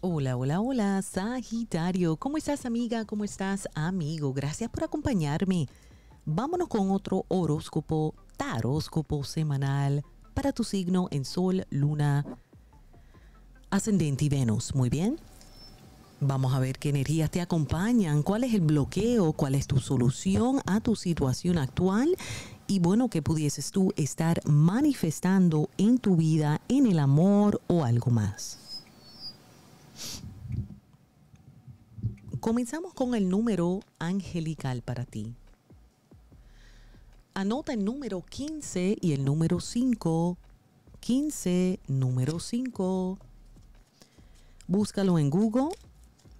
Hola, hola, hola, Sagitario. ¿Cómo estás amiga? ¿Cómo estás amigo? Gracias por acompañarme. Vámonos con otro horóscopo, taróscopo semanal para tu signo en Sol, Luna, Ascendente y Venus. Muy bien. Vamos a ver qué energías te acompañan, cuál es el bloqueo, cuál es tu solución a tu situación actual y bueno, qué pudieses tú estar manifestando en tu vida, en el amor o algo más. Comenzamos con el número angelical para ti. Anota el número 15 y el número 5. 15, número 5. Búscalo en Google.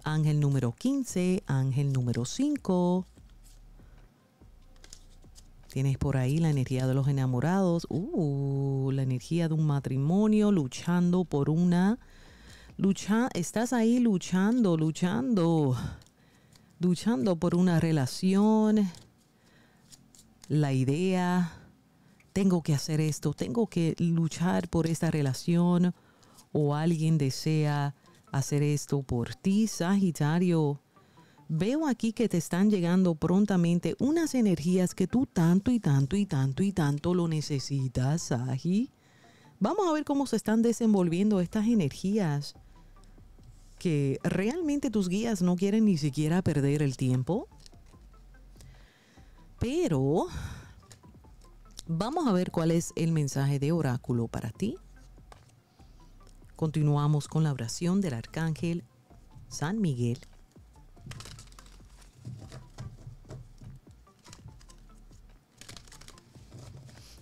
Ángel número 15, ángel número 5. Tienes por ahí la energía de los enamorados. Uh, la energía de un matrimonio luchando por una lucha, estás ahí luchando, luchando luchando por una relación, la idea, tengo que hacer esto, tengo que luchar por esta relación o alguien desea hacer esto por ti, Sagitario. Veo aquí que te están llegando prontamente unas energías que tú tanto y tanto y tanto y tanto lo necesitas, Sagi. Vamos a ver cómo se están desenvolviendo estas energías que realmente tus guías no quieren ni siquiera perder el tiempo. Pero vamos a ver cuál es el mensaje de oráculo para ti. Continuamos con la oración del arcángel San Miguel.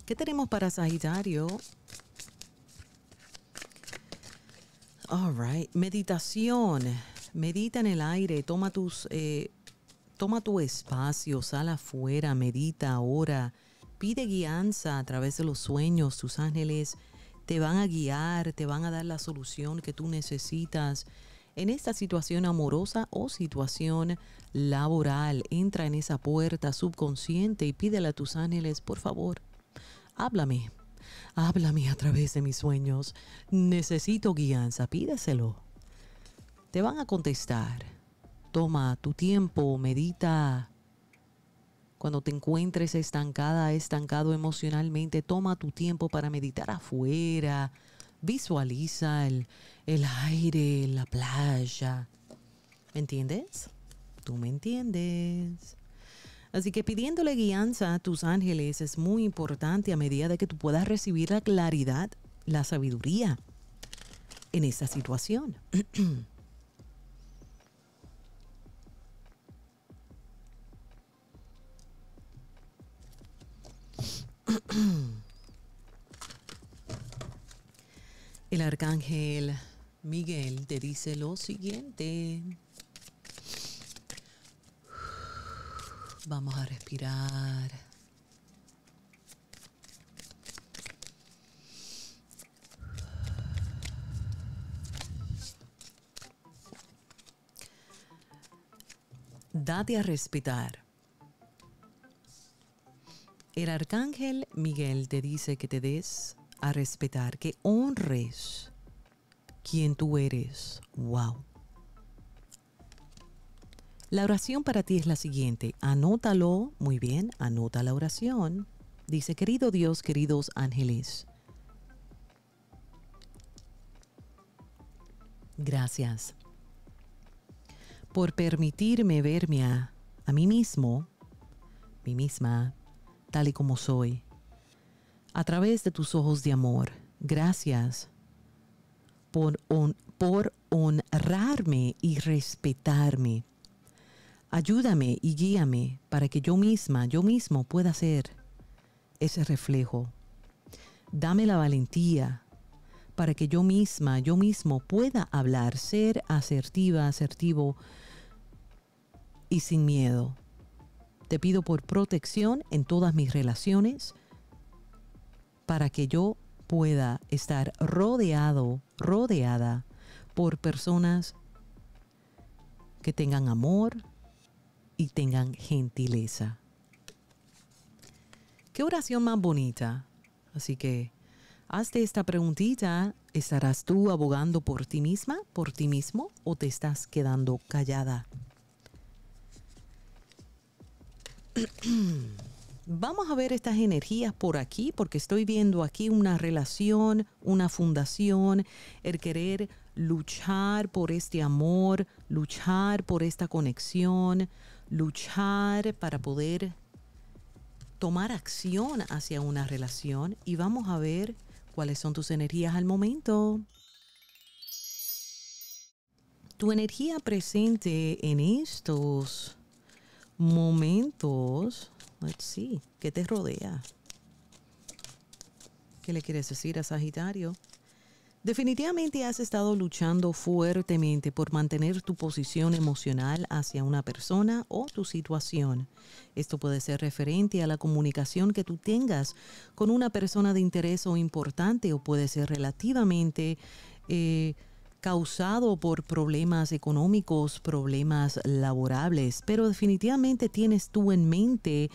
¿Qué tenemos para Sagitario All right. Meditación. Medita en el aire. Toma tus. Eh, toma tu espacio, sal afuera, medita ahora. Pide guianza a través de los sueños. Tus ángeles te van a guiar, te van a dar la solución que tú necesitas en esta situación amorosa o situación laboral. Entra en esa puerta subconsciente y pídele a tus ángeles, por favor, háblame, Háblame a través de mis sueños. Necesito guianza, pídeselo. Te van a contestar. Toma tu tiempo, medita. Cuando te encuentres estancada, estancado emocionalmente, toma tu tiempo para meditar afuera. Visualiza el, el aire, la playa. ¿Me entiendes? Tú me entiendes. Así que pidiéndole guianza a tus ángeles es muy importante a medida de que tú puedas recibir la claridad, la sabiduría en esa situación. El arcángel Miguel te dice lo siguiente. Vamos a respirar. Date a respetar. El arcángel Miguel te dice que te des a respetar, que honres quien tú eres. Wow. La oración para ti es la siguiente. Anótalo, muy bien, anota la oración. Dice, querido Dios, queridos ángeles, gracias por permitirme verme a, mí mismo, mí misma, tal y como soy, a través de tus ojos de amor. Gracias por, por honrarme y respetarme Ayúdame y guíame para que yo misma, yo mismo pueda ser ese reflejo. Dame la valentía para que yo misma, yo mismo pueda hablar, ser asertiva, asertivo y sin miedo. Te pido por protección en todas mis relaciones para que yo pueda estar rodeado, rodeada por personas que tengan amor, y tengan gentileza. Qué oración más bonita. Así que hazte esta preguntita. ¿Estarás tú abogando por ti misma, por ti mismo, o te estás quedando callada? Vamos a ver estas energías por aquí, porque estoy viendo aquí una relación, una fundación, el querer luchar por este amor, luchar por esta conexión, luchar para poder tomar acción hacia una relación y vamos a ver cuáles son tus energías al momento. Tu energía presente en estos momentos, let's see, ¿qué te rodea? ¿Qué le quieres decir a Sagitario? Definitivamente has estado luchando fuertemente por mantener tu posición emocional hacia una persona o tu situación. Esto puede ser referente a la comunicación que tú tengas con una persona de interés o importante o puede ser relativamente eh, causado por problemas económicos, problemas laborables, pero definitivamente tienes tú en mente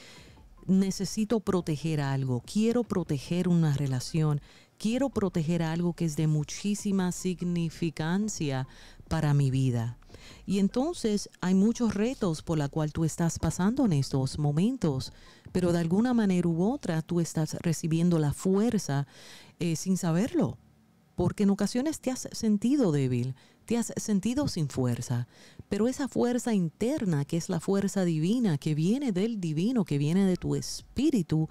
necesito proteger algo, quiero proteger una relación, quiero proteger algo que es de muchísima significancia para mi vida. Y entonces hay muchos retos por la cual tú estás pasando en estos momentos, pero de alguna manera u otra tú estás recibiendo la fuerza eh, sin saberlo, porque en ocasiones te has sentido débil, te has sentido sin fuerza, pero esa fuerza interna, que es la fuerza divina, que viene del divino, que viene de tu espíritu,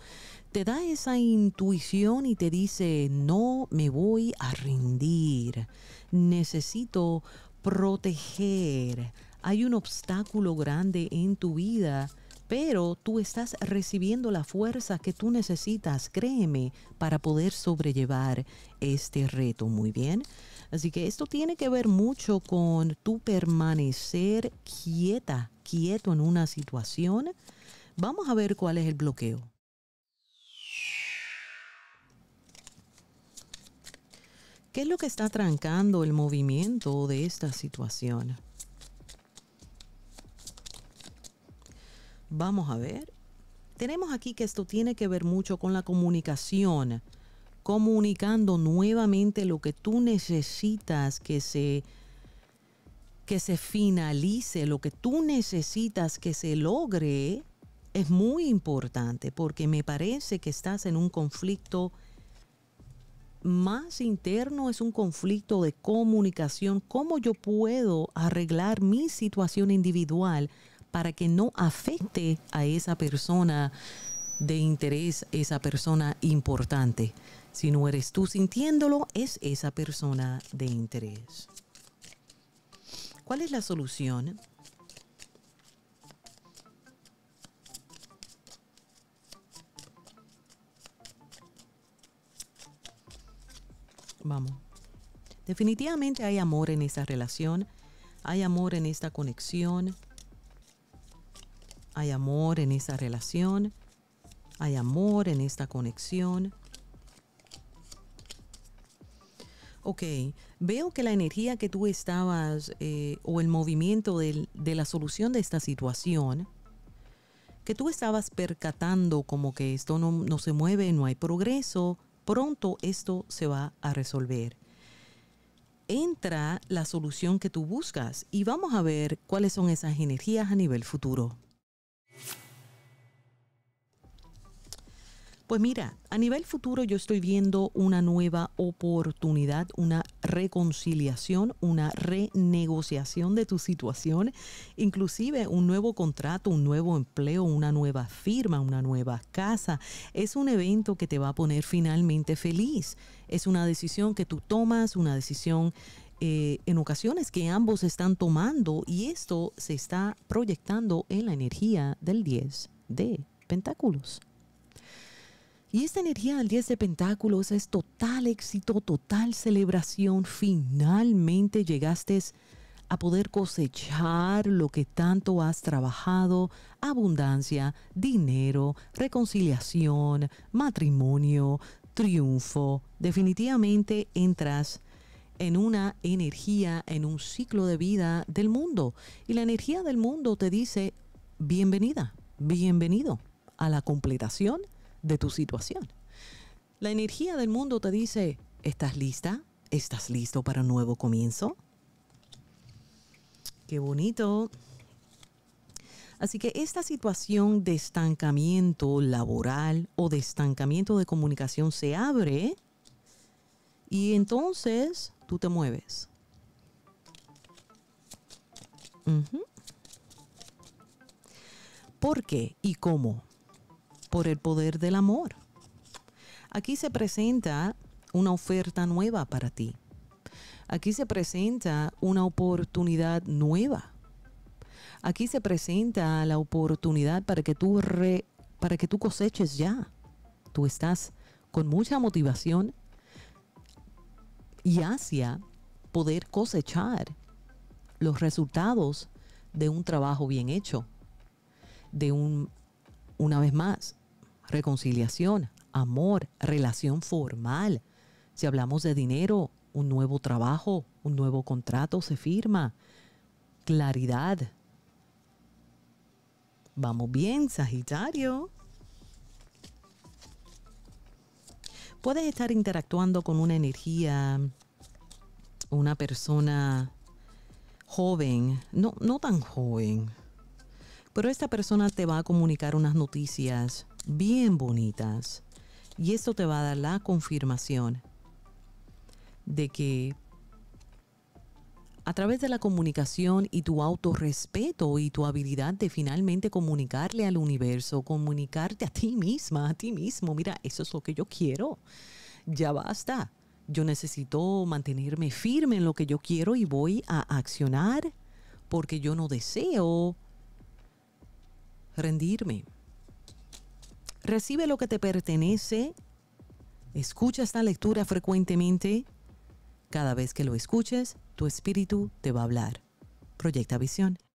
te da esa intuición y te dice, no me voy a rendir, necesito proteger, hay un obstáculo grande en tu vida pero tú estás recibiendo la fuerza que tú necesitas, créeme, para poder sobrellevar este reto. Muy bien. Así que esto tiene que ver mucho con tu permanecer quieta, quieto en una situación. Vamos a ver cuál es el bloqueo. ¿Qué es lo que está trancando el movimiento de esta situación? Vamos a ver. Tenemos aquí que esto tiene que ver mucho con la comunicación, comunicando nuevamente lo que tú necesitas que se que se finalice, lo que tú necesitas que se logre es muy importante porque me parece que estás en un conflicto más interno, es un conflicto de comunicación, cómo yo puedo arreglar mi situación individual para que no afecte a esa persona de interés, esa persona importante. Si no eres tú sintiéndolo, es esa persona de interés. ¿Cuál es la solución? Vamos. Definitivamente hay amor en esta relación, hay amor en esta conexión, hay amor en esa relación. Hay amor en esta conexión. Ok, veo que la energía que tú estabas eh, o el movimiento de la solución de esta situación, que tú estabas percatando como que esto no se mueve, no hay progreso, pronto esto se va a resolver. Entra la solución que tú buscas y vamos a ver cuáles son esas energías a nivel futuro. Pues mira, a nivel futuro yo estoy viendo una nueva oportunidad, una reconciliación, una renegociación de tu situación, inclusive un nuevo contrato, un nuevo empleo, una nueva firma, una nueva casa. Es un evento que te va a poner finalmente feliz. Es una decisión que tú tomas, una decisión eh, en ocasiones que ambos están tomando y esto se está proyectando en la energía del 10 de Pentáculos. Y esta energía del 10 de Pentáculos es total éxito, total celebración. Finalmente llegaste a poder cosechar lo que tanto has trabajado, abundancia, dinero, reconciliación, matrimonio, triunfo. Definitivamente entras en una energía, en un ciclo de vida del mundo. Y la energía del mundo te dice, bienvenida, bienvenido a la completación de tu situación. La energía del mundo te dice, ¿estás lista? ¿Estás listo para un nuevo comienzo? Qué bonito. Así que esta situación de estancamiento laboral o de estancamiento de comunicación se abre y entonces tú te mueves. ¿Por qué y cómo? por el poder del amor. Aquí se presenta una oferta nueva para ti. Aquí se presenta una oportunidad nueva. Aquí se presenta la oportunidad para que tú, para que tú coseches ya. Tú estás con mucha motivación y hacia poder cosechar los resultados de un trabajo bien hecho, de un, una vez más, reconciliación, amor, relación formal. Si hablamos de dinero, un nuevo trabajo, un nuevo contrato se firma. Claridad. Vamos bien, Sagitario. Puedes estar interactuando con una energía, una persona joven, no, no tan joven, pero esta persona te va a comunicar unas noticias bien bonitas. Y esto te va a dar la confirmación de que a través de la comunicación y tu autorrespeto y tu habilidad de finalmente comunicarle al universo, comunicarte a ti misma, a ti mismo, mira, eso es lo que yo quiero, ya basta. Yo necesito mantenerme firme en lo que yo quiero y voy a accionar porque yo no deseo rendirme. Recibe lo que te pertenece. Escucha esta lectura frecuentemente. Cada vez que lo escuches, tu espíritu te va a hablar. Proyecta visión.